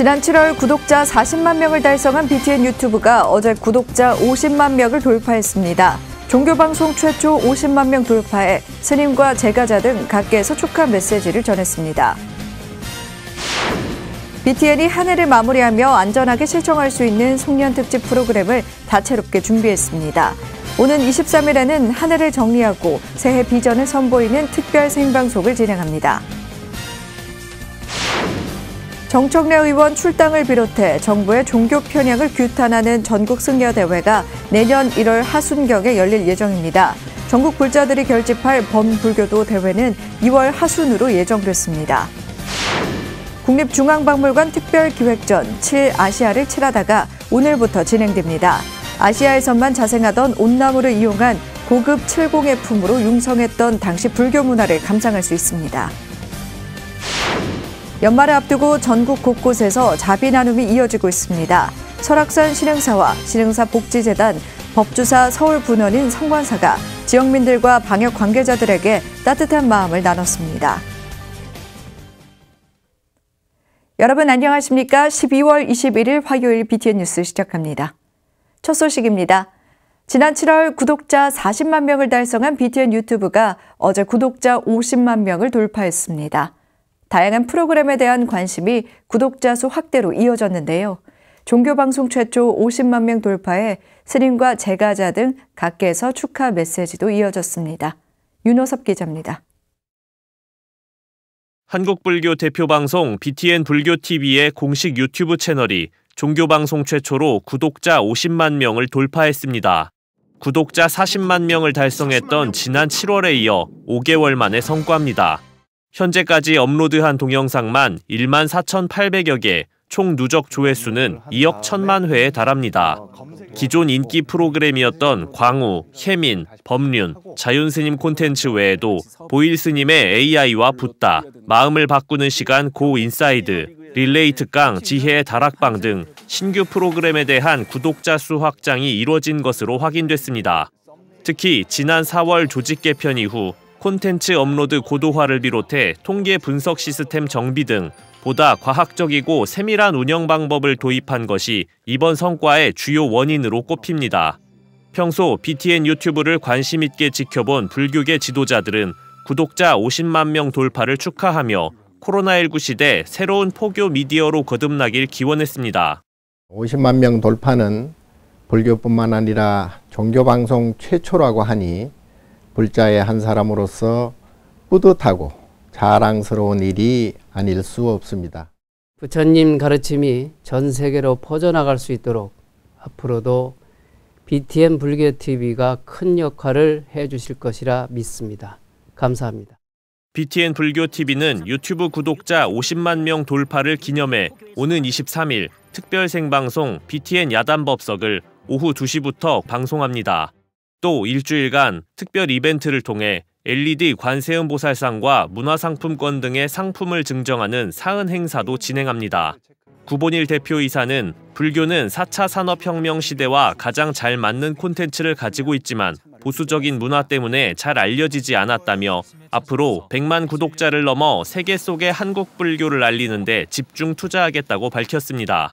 지난 7월 구독자 40만 명을 달성한 BTN 유튜브가 어제 구독자 50만 명을 돌파했습니다. 종교방송 최초 50만 명 돌파에 스님과 제가자 등 각계에서 축하 메시지를 전했습니다. BTN이 한 해를 마무리하며 안전하게 실청할수 있는 송년 특집 프로그램을 다채롭게 준비했습니다. 오는 23일에는 한 해를 정리하고 새해 비전을 선보이는 특별 생방송을 진행합니다. 정청래 의원 출당을 비롯해 정부의 종교 편향을 규탄하는 전국 승려 대회가 내년 1월 하순경에 열릴 예정입니다. 전국 불자들이 결집할 범불교도 대회는 2월 하순으로 예정됐습니다. 국립중앙박물관 특별기획전 7아시아를 치러다가 오늘부터 진행됩니다. 아시아에서만 자생하던 온나무를 이용한 고급 70의 품으로 융성했던 당시 불교 문화를 감상할 수 있습니다. 연말을 앞두고 전국 곳곳에서 자비 나눔이 이어지고 있습니다. 설악산 신흥사와 신흥사 복지재단, 법주사 서울분원인 성관사가 지역민들과 방역 관계자들에게 따뜻한 마음을 나눴습니다. 여러분 안녕하십니까? 12월 21일 화요일 BTN 뉴스 시작합니다. 첫 소식입니다. 지난 7월 구독자 40만 명을 달성한 BTN 유튜브가 어제 구독자 50만 명을 돌파했습니다. 다양한 프로그램에 대한 관심이 구독자 수 확대로 이어졌는데요. 종교방송 최초 50만 명 돌파에 스님과 제가자 등 각계에서 축하 메시지도 이어졌습니다. 윤호섭 기자입니다. 한국불교 대표방송 BTN 불교TV의 공식 유튜브 채널이 종교방송 최초로 구독자 50만 명을 돌파했습니다. 구독자 40만 명을 달성했던 지난 7월에 이어 5개월 만의 성과입니다. 현재까지 업로드한 동영상만 1만 4,800여 개, 총 누적 조회수는 2억 1천만 회에 달합니다. 기존 인기 프로그램이었던 광우, 혜민, 법륜, 자윤스님 콘텐츠 외에도 보일스님의 AI와 붙다, 마음을 바꾸는 시간 고 인사이드, 릴레이트강 지혜의 다락방 등 신규 프로그램에 대한 구독자 수 확장이 이뤄진 것으로 확인됐습니다. 특히 지난 4월 조직 개편 이후 콘텐츠 업로드 고도화를 비롯해 통계 분석 시스템 정비 등 보다 과학적이고 세밀한 운영 방법을 도입한 것이 이번 성과의 주요 원인으로 꼽힙니다. 평소 BTN 유튜브를 관심 있게 지켜본 불교계 지도자들은 구독자 50만 명 돌파를 축하하며 코로나19 시대 새로운 포교 미디어로 거듭나길 기원했습니다. 50만 명 돌파는 불교뿐만 아니라 종교 방송 최초라고 하니 불자의 한 사람으로서 뿌듯하고 자랑스러운 일이 아닐 수 없습니다. 부처님 가르침이 전 세계로 퍼져나갈 수 있도록 앞으로도 BTN 불교TV가 큰 역할을 해 주실 것이라 믿습니다. 감사합니다. BTN 불교TV는 유튜브 구독자 50만 명 돌파를 기념해 오는 23일 특별 생방송 BTN 야단법석을 오후 2시부터 방송합니다. 또 일주일간 특별 이벤트를 통해 LED 관세음보살상과 문화상품권 등의 상품을 증정하는 사은 행사도 진행합니다. 구본일 대표이사는 불교는 4차 산업혁명 시대와 가장 잘 맞는 콘텐츠를 가지고 있지만 보수적인 문화 때문에 잘 알려지지 않았다며 앞으로 100만 구독자를 넘어 세계 속의 한국 불교를 알리는데 집중 투자하겠다고 밝혔습니다.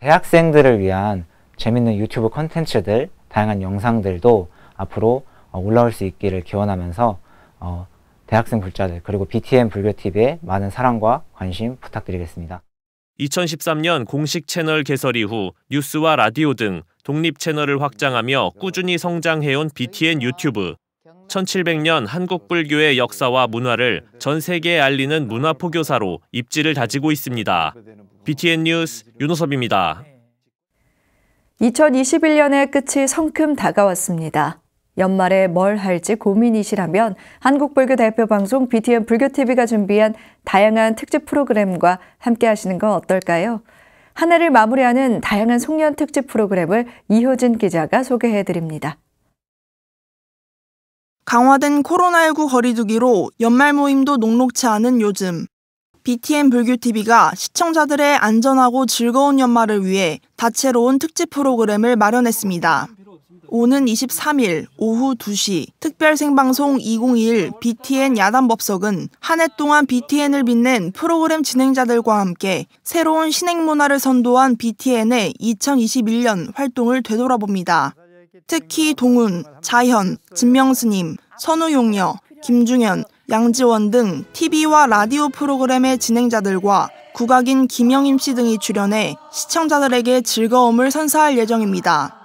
대학생들을 위한 재밌는 유튜브 콘텐츠들, 다양한 영상들도 앞으로 어, 올라올 수 있기를 기원하면서 어, 대학생 불자들 그리고 BTN 불교 t v 에 많은 사랑과 관심 부탁드리겠습니다. 2013년 공식 채널 개설 이후 뉴스와 라디오 등 독립 채널을 확장하며 꾸준히 성장해온 BTN 유튜브. 1700년 한국 불교의 역사와 문화를 전 세계에 알리는 문화 포교사로 입지를 다지고 있습니다. BTN 뉴스 윤호섭입니다. 2021년의 끝이 성큼 다가왔습니다. 연말에 뭘 할지 고민이시라면 한국불교 대표 방송 BTN 불교TV가 준비한 다양한 특집 프로그램과 함께 하시는 건 어떨까요? 한 해를 마무리하는 다양한 송년 특집 프로그램을 이효진 기자가 소개해 드립니다. 강화된 코로나19 거리두기로 연말 모임도 녹록치 않은 요즘 BTN 불교TV가 시청자들의 안전하고 즐거운 연말을 위해 다채로운 특집 프로그램을 마련했습니다. 오는 23일 오후 2시 특별 생방송 2021 BTN 야단 법석은 한 해 동안 BTN을 빛낸 프로그램 진행자들과 함께 새로운 신행 문화를 선도한 BTN의 2021년 활동을 되돌아봅니다. 특히 동훈, 자현, 진명스님, 선우용녀, 김중현, 양지원 등 TV와 라디오 프로그램의 진행자들과 국악인 김영임 씨 등이 출연해 시청자들에게 즐거움을 선사할 예정입니다.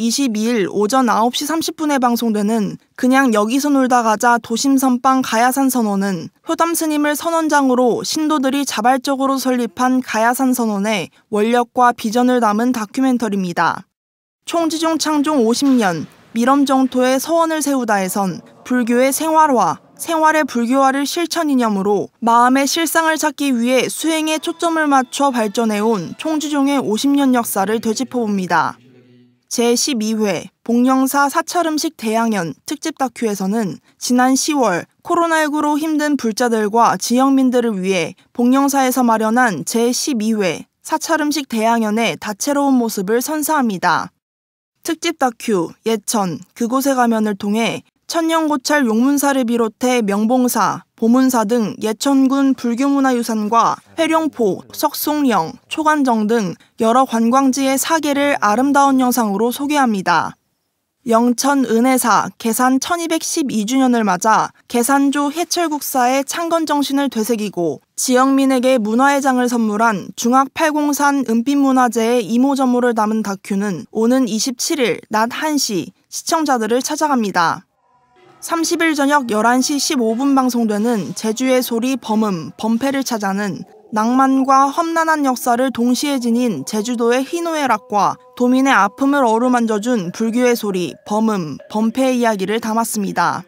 22일 오전 9시 30분에 방송되는 그냥 여기서 놀다 가자 도심선빵 가야산 선원은 효담 스님을 선원장으로 신도들이 자발적으로 설립한 가야산 선원의 원력과 비전을 담은 다큐멘터리입니다. 총지종 창종 50년 미럼정토의 서원을 세우다에선 불교의 생활화, 생활의 불교화를 실천 이념으로 마음의 실상을 찾기 위해 수행에 초점을 맞춰 발전해온 총지종의 50년 역사를 되짚어봅니다. 제12회 복령사 사찰음식 대양연 특집 다큐에서는 지난 10월 코로나19로 힘든 불자들과 지역민들을 위해 복령사에서 마련한 제12회 사찰음식 대양연의 다채로운 모습을 선사합니다. 특집 다큐, 예천, 그곳의 가면을 통해 천년고찰 용문사를 비롯해 명봉사, 보문사 등 예천군 불교문화유산과 회룡포, 석송령, 초간정 등 여러 관광지의 사계를 아름다운 영상으로 소개합니다. 영천 은혜사 개산 1212주년을 맞아 개산조 해철국사의 창건 정신을 되새기고 지역민에게 문화회 장을 선물한 중학팔공산 은빛문화재의 이모저모를 담은 다큐는 오는 27일 낮 1시 시청자들을 찾아갑니다. 30일 저녁 11시 15분 방송되는 제주의 소리 범음, 범패를 찾아는 낭만과 험난한 역사를 동시에 지닌 제주도의 희노애락과 도민의 아픔을 어루만져준 불교의 소리, 범음, 범패의 이야기를 담았습니다.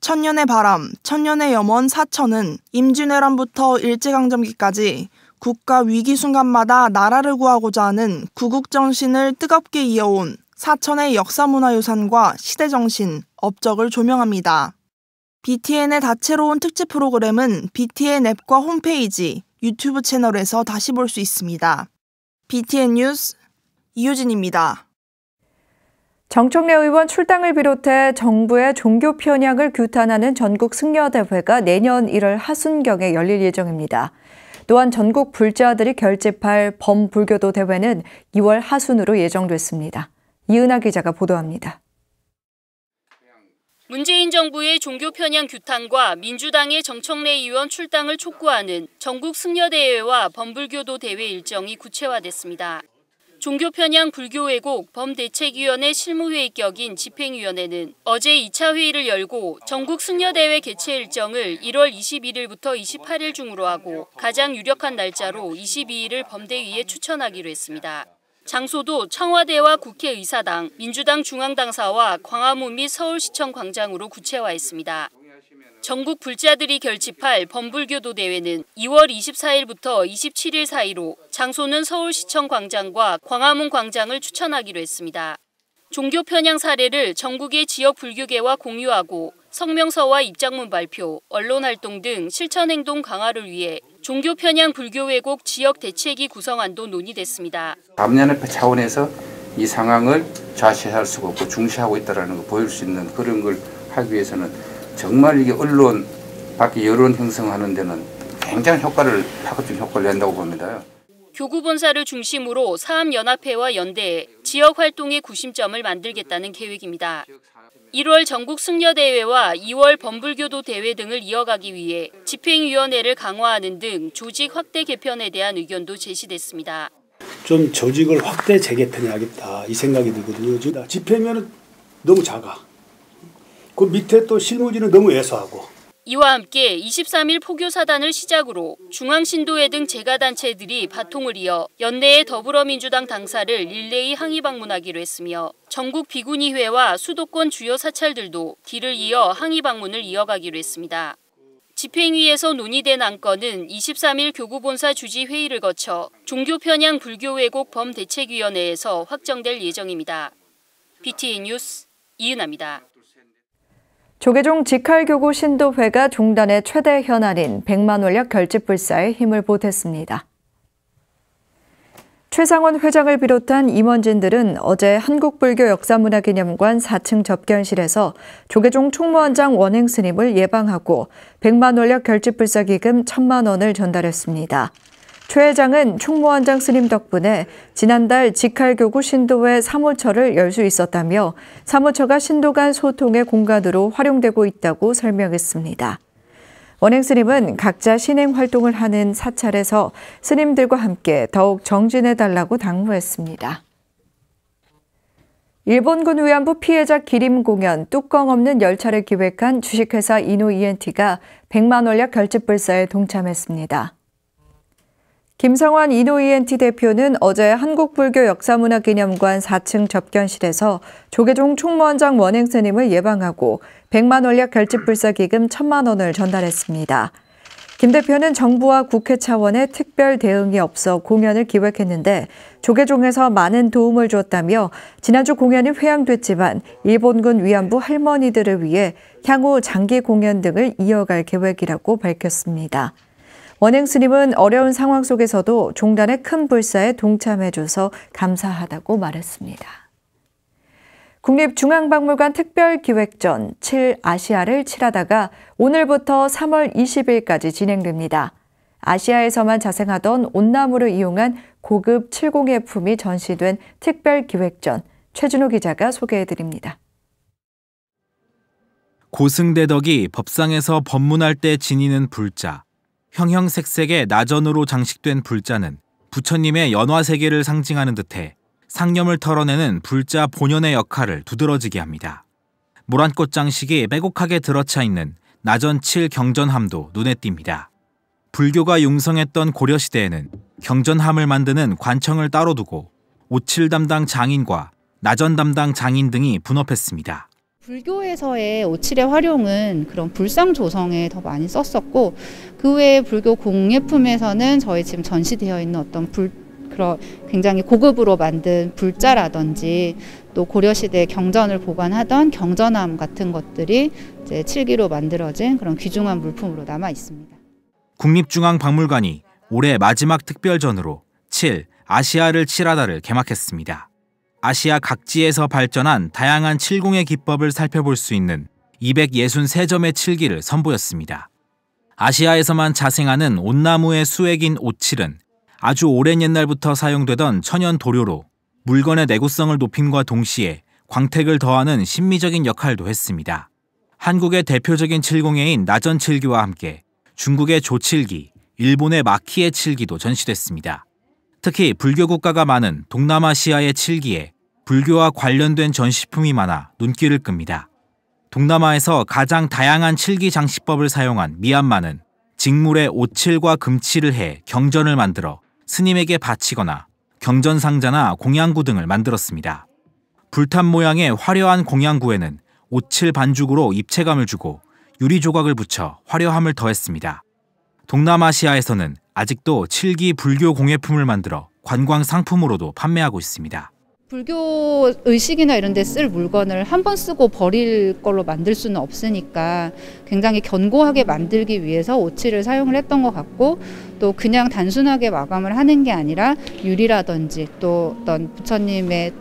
천년의 바람, 천년의 염원 사천은 임진왜란부터 일제강점기까지 국가 위기 순간마다 나라를 구하고자 하는 구국정신을 뜨겁게 이어온 사천의 역사문화유산과 시대정신, 업적을 조명합니다. BTN의 다채로운 특집 프로그램은 BTN 앱과 홈페이지, 유튜브 채널에서 다시 볼 수 있습니다. BTN 뉴스 이효진입니다. 정청래 의원 출당을 비롯해 정부의 종교 편향을 규탄하는 전국 승려대회가 내년 1월 하순경에 열릴 예정입니다. 또한 전국 불자들이 결집할 범불교도 대회는 2월 하순으로 예정됐습니다. 이은하 기자가 보도합니다. 문재인 정부의 종교 편향 규탄과 민주당의 정청래 의원 출당을 촉구하는 전국 승려대회와 범불교도 대회 일정이 구체화됐습니다. 종교 편향 불교 왜곡 범대책위원회 실무회의격인 집행위원회는 어제 2차 회의를 열고 전국 승려대회 개최 일정을 1월 21일부터 28일 중으로 하고 가장 유력한 날짜로 22일을 범대위에 추천하기로 했습니다. 장소도 청와대와 국회의사당, 민주당 중앙당사와 광화문 및 서울시청 광장으로 구체화했습니다. 전국 불자들이 결집할 범불교도 대회는 2월 24일부터 27일 사이로 장소는 서울시청 광장과 광화문 광장을 추천하기로 했습니다. 종교 편향 사례를 전국의 지역 불교계와 공유하고 성명서와 입장문 발표, 언론활동 등 실천행동 강화를 위해 종교 편향 불교 왜곡 지역 대책이 구성안도 논의됐습니다. 감년의 차원에서 이 상황을 좌시할 수가 없고 중시하고 있다는 걸 보일 수 있는 그런 걸 하기 위해서는 정말 이게 언론 밖에 여론 형성하는 데는 굉장히 효과를 파급적 효과를 낸다고 봅니다. 교구본사를 중심으로 사암연합회와 연대 지역 활동의 구심점을 만들겠다는 계획입니다. 1월 전국 승려대회와 2월 범불교도 대회 등을 이어가기 위해 집행위원회를 강화하는 등 조직 확대 개편에 대한 의견도 제시됐습니다. 좀 조직을 확대 재개편해야겠다 이 생각이 들거든요. 집행위원은 너무 작아. 그 밑에 또 실무진은 너무 애소하고 이와 함께 23일 포교사단을 시작으로 중앙신도회 등 재가단체들이 바통을 이어 연내에 더불어민주당 당사를 릴레이 항의 방문하기로 했으며 전국 비군의회와 수도권 주요 사찰들도 뒤를 이어 항의 방문을 이어가기로 했습니다. 집행위에서 논의된 안건은 23일 교구본사 주지 회의를 거쳐 종교 편향 불교 왜곡 범 대책위원회에서 확정될 예정입니다. BTN 뉴스 이은아입니다. 조계종 직할교구 신도회가 종단의 최대 현안인 100만 원력 결집 불사에 힘을 보탰습니다. 최상원 회장을 비롯한 임원진들은 어제 한국불교 역사문화기념관 4층 접견실에서 조계종 총무원장 원행 스님을 예방하고 1만 원력 결집불사 기금 천만 원을 전달했습니다. 최 회장은 총무원장 스님 덕분에 지난달 직할교구 신도회 사무처를 열 수 있었다며 사무처가 신도 간 소통의 공간으로 활용되고 있다고 설명했습니다. 원행 스님은 각자 신행 활동을 하는 사찰에서 스님들과 함께 더욱 정진해달라고 당부했습니다. 일본군 위안부 피해자 기림 공연 뚜껑 없는 열차를 기획한 주식회사 이노 ENT가 100만 원약 결집불사에 동참했습니다. 김성환 이노 ENT 대표는 어제 한국불교 역사문화기념관 4층 접견실에서 조계종 총무원장 원행스님을 예방하고 100만 원략 결집불사 기금 1천만 원을 전달했습니다. 김 대표는 정부와 국회 차원의 특별 대응이 없어 공연을 기획했는데 조계종에서 많은 도움을 줬다며 지난주 공연이 회양됐지만 일본군 위안부 할머니들을 위해 향후 장기 공연 등을 이어갈 계획이라고 밝혔습니다. 원행 스님은 어려운 상황 속에서도 종단의 큰 불사에 동참해줘서 감사하다고 말했습니다. 국립중앙박물관 특별기획전 7아시아를 칠하다가 오늘부터 3월 20일까지 진행됩니다. 아시아에서만 자생하던 온나무를 이용한 고급 7 0예 품이 전시된 특별기획전 최준호 기자가 소개해드립니다. 고승대덕이 법상에서 법문할 때 지니는 불자 형형색색의 나전으로 장식된 불자는 부처님의 연화 세계를 상징하는 듯해 상념을 털어내는 불자 본연의 역할을 두드러지게 합니다. 모란꽃 장식이 빼곡하게 들어차 있는 나전 7 경전함도 눈에 띕니다. 불교가 융성했던 고려시대에는 경전함을 만드는 관청을 따로 두고 오칠 담당 장인과 나전 담당 장인 등이 분업했습니다. 불교에서의 오칠의 활용은 그런 불상 조성에 더 많이 썼었고 그 외에 불교 공예품에서는 저희 지금 전시되어 있는 어떤 불 그런 굉장히 고급으로 만든 불자라든지 또 고려시대 경전을 보관하던 경전함 같은 것들이 이제 칠기로 만들어진 그런 귀중한 물품으로 남아 있습니다. 국립중앙박물관이 올해 마지막 특별전으로 칠 아시아를 칠하다를 개막했습니다. 아시아 각지에서 발전한 다양한 7공의 기법을 살펴볼 수 있는 263점의 칠기를 선보였습니다. 아시아에서만 자생하는 온나무의 수액인 오칠은 아주 오랜 옛날부터 사용되던 천연 도료로 물건의 내구성을 높임과 동시에 광택을 더하는 심미적인 역할도 했습니다. 한국의 대표적인 칠공예인 나전 칠기와 함께 중국의 조칠기, 일본의 마키의 칠기도 전시됐습니다. 특히 불교 국가가 많은 동남아시아의 칠기에 불교와 관련된 전시품이 많아 눈길을 끕니다. 동남아에서 가장 다양한 칠기 장식법을 사용한 미얀마는 직물에 오칠과 금칠을 해 경전을 만들어 스님에게 바치거나 경전 상자나 공양구 등을 만들었습니다. 불탄 모양의 화려한 공양구에는 오칠 반죽으로 입체감을 주고 유리 조각을 붙여 화려함을 더했습니다. 동남아시아에서는 아직도 칠기 불교 공예품을 만들어 관광 상품으로도 판매하고 있습니다. 불교 의식이나 이런 데 쓸 물건을 한 번 쓰고 버릴 걸로 만들 수는 없으니까 굉장히 견고하게 만들기 위해서 오치를 사용을 했던 것 같고 또 그냥 단순하게 마감을 하는 게 아니라 유리라든지 또 어떤 부처님의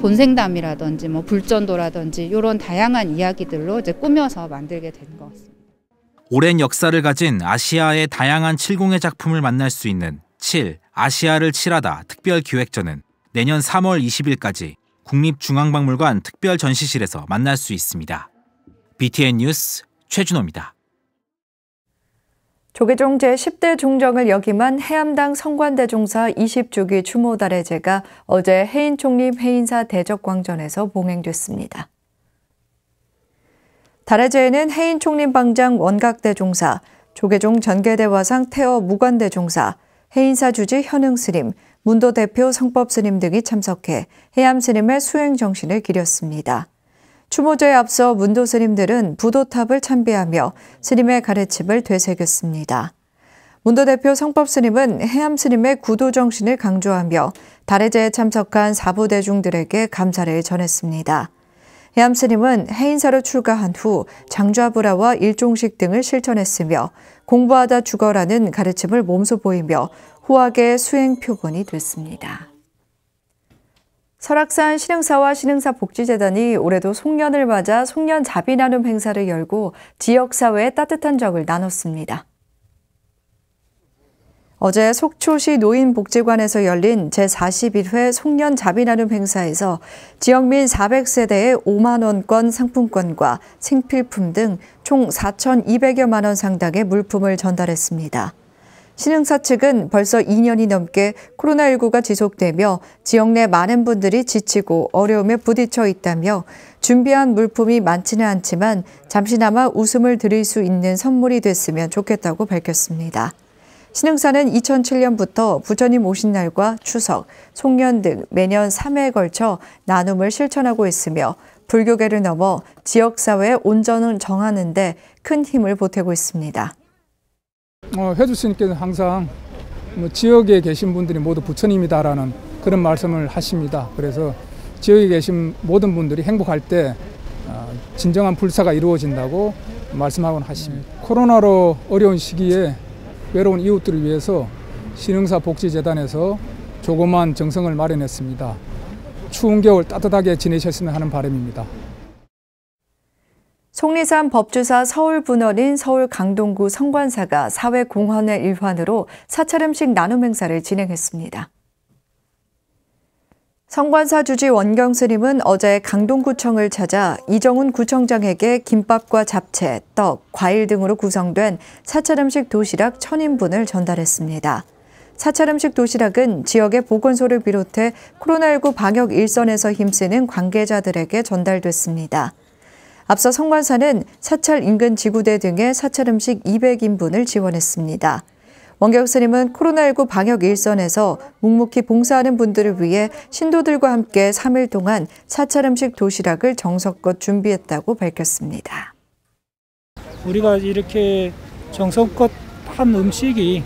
본생담이라든지 뭐 불전도라든지 이런 다양한 이야기들로 이제 꾸며서 만들게 된 것 같습니다. 오랜 역사를 가진 아시아의 다양한 칠공의 작품을 만날 수 있는 칠 아시아를 칠하다 특별 기획전은 내년 3월 20일까지 국립중앙박물관 특별전시실에서 만날 수 있습니다. BTN 뉴스 최준호입니다. 조계종 제10대 종정을 역임한 해암당 성관대 종사 20주기 추모달의제가 어제 해인 총립 해인사 대적광전에서 봉행됐습니다. 달의제에는 해인 총립 방장 원각대 종사, 조계종 전계대화상 태어 무관대 종사, 해인사 주지 현흥 스님, 문도 대표 성법 스님 등이 참석해 해암 스님의 수행 정신을 기렸습니다. 추모제에 앞서 문도 스님들은 부도탑을 참배하며 스님의 가르침을 되새겼습니다. 문도 대표 성법 스님은 해암 스님의 구도 정신을 강조하며 다례제에 참석한 사부 대중들에게 감사를 전했습니다. 해암 스님은 해인사로 출가한 후 장좌불화와 일종식 등을 실천했으며 공부하다 죽어라는 가르침을 몸소 보이며 호학의 수행 표본이 됐습니다. 설악산 신흥사와 신흥사복지재단이 올해도 송년을 맞아 송년 자비 나눔 행사를 열고 지역사회에 따뜻한 적을 나눴습니다. 어제 속초시 노인복지관에서 열린 제41회 송년 자비 나눔 행사에서 지역민 400세대에 5만 원권 상품권과 생필품 등 총 4,200여만 원 상당의 물품을 전달했습니다. 신흥사 측은 벌써 2년이 넘게 코로나19가 지속되며 지역 내 많은 분들이 지치고 어려움에 부딪혀 있다며 준비한 물품이 많지는 않지만 잠시나마 웃음을 드릴 수 있는 선물이 됐으면 좋겠다고 밝혔습니다. 신흥사는 2007년부터 부처님 오신 날과 추석, 송년 등 매년 3회에 걸쳐 나눔을 실천하고 있으며 불교계를 넘어 지역사회의 온전을 정하는 데 큰 힘을 보태고 있습니다. 어, 해주 스님께서 항상 뭐 지역에 계신 분들이 모두 부처님이다라는 그런 말씀을 하십니다. 그래서 지역에 계신 모든 분들이 행복할 때 아, 진정한 불사가 이루어진다고 말씀하곤 하십니다. 네. 코로나로 어려운 시기에 외로운 이웃들을 위해서 신흥사 복지재단에서 조그만 정성을 마련했습니다. 추운 겨울 따뜻하게 지내셨으면 하는 바람입니다. 총리산 법주사 서울 분원인 서울 강동구 성관사가 사회공헌의 일환으로 사찰 음식 나눔 행사를 진행했습니다. 성관사 주지 원경 스님은 어제 강동구청을 찾아 이정훈 구청장에게 김밥과 잡채, 떡, 과일 등으로 구성된 사찰 음식 도시락 천인분을 전달했습니다. 사찰 음식 도시락은 지역의 보건소를 비롯해 코로나19 방역 일선에서 힘쓰는 관계자들에게 전달됐습니다. 앞서 성관사는 사찰 인근 지구대 등의 사찰 음식 200인분을 지원했습니다. 원경 스님은 코로나19 방역 일선에서 묵묵히 봉사하는 분들을 위해 신도들과 함께 3일 동안 사찰 음식 도시락을 정성껏 준비했다고 밝혔습니다. 우리가 이렇게 정성껏 한 음식이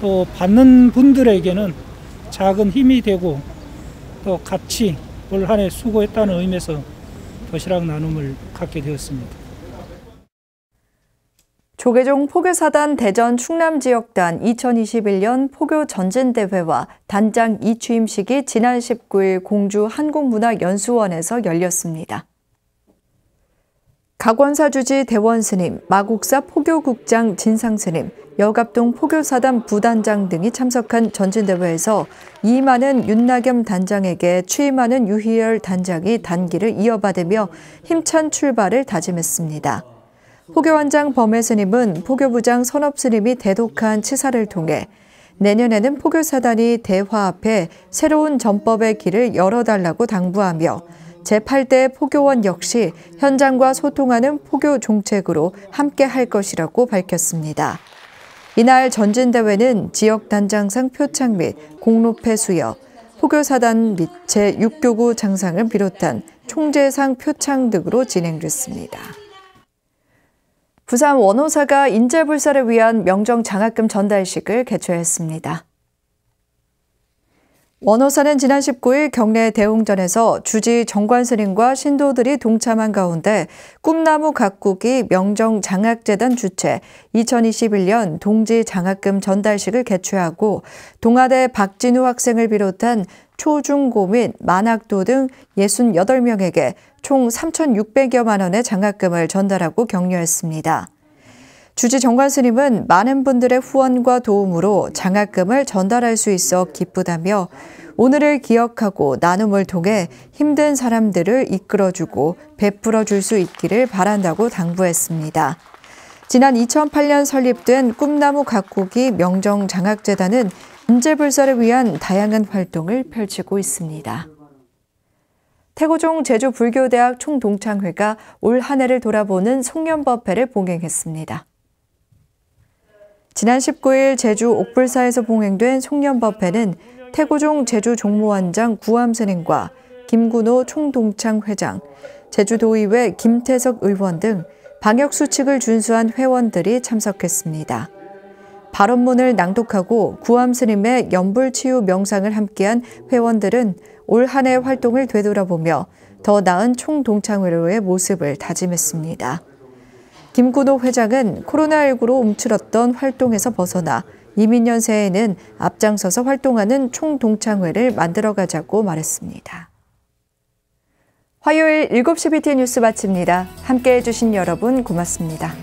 또 받는 분들에게는 작은 힘이 되고 또 같이 올한해 수고했다는 의미에서 도시락 나눔을 갖게 되었습니다. 조계종 포교사단 대전 충남 지역단 2021년 포교 전진대회와 단장 이취임식이 지난 19일 공주 한국문화연수원에서 열렸습니다. 각원사 주지 대원 스님, 마곡사 포교국장 진상 스님, 여갑동 포교사단 부단장 등이 참석한 전진대회에서 이만은 윤나겸 단장에게 취임하는 유희열 단장이 단기를 이어받으며 힘찬 출발을 다짐했습니다. 포교원장 범해 스님은 포교부장 선업 스님이 대독한 치사를 통해 내년에는 포교사단이 대화 앞에 새로운 전법의 길을 열어달라고 당부하며 제8대 포교원 역시 현장과 소통하는 포교 정책으로 함께 할 것이라고 밝혔습니다. 이날 전진대회는 지역단장상 표창 및 공로패 수여, 포교사단 및 제6교구 장상을 비롯한 총재상 표창 등으로 진행됐습니다. 부산 원호사가 인재불사를 위한 명정 장학금 전달식을 개최했습니다. 원호사는 지난 19일 경내 대웅전에서 주지 정관스님과 신도들이 동참한 가운데 꿈나무 각국이 명정장학재단 주최 2021년 동지장학금 전달식을 개최하고 동아대 박진우 학생을 비롯한 초중고 및 만학도 등 68명에게 총 3,600여만 원의 장학금을 전달하고 격려했습니다. 주지 정관 스님은 많은 분들의 후원과 도움으로 장학금을 전달할 수 있어 기쁘다며 오늘을 기억하고 나눔을 통해 힘든 사람들을 이끌어주고 베풀어 줄 수 있기를 바란다고 당부했습니다. 지난 2008년 설립된 꿈나무 가꾸기 명정 장학재단은 인재불사를 위한 다양한 활동을 펼치고 있습니다. 태고종 제주불교대학 총동창회가 올 한 해를 돌아보는 송년법회를 봉행했습니다. 지난 19일 제주 옥불사에서 봉행된 송년법회는 태고종 제주 종무원장 구암선행과 김군호 총동창 회장, 제주도의회 김태석 의원 등 방역수칙을 준수한 회원들이 참석했습니다. 발언문을 낭독하고 구암스님의 연불치유 명상을 함께한 회원들은 올한해 활동을 되돌아보며 더 나은 총동창회로의 모습을 다짐했습니다. 김구노 회장은 코로나19로 움츠렀던 활동에서 벗어나 이민년 새에는 앞장서서 활동하는 총동창회를 만들어가자고 말했습니다. 화요일 7시 BT 뉴스 마칩니다. 함께해 주신 여러분 고맙습니다.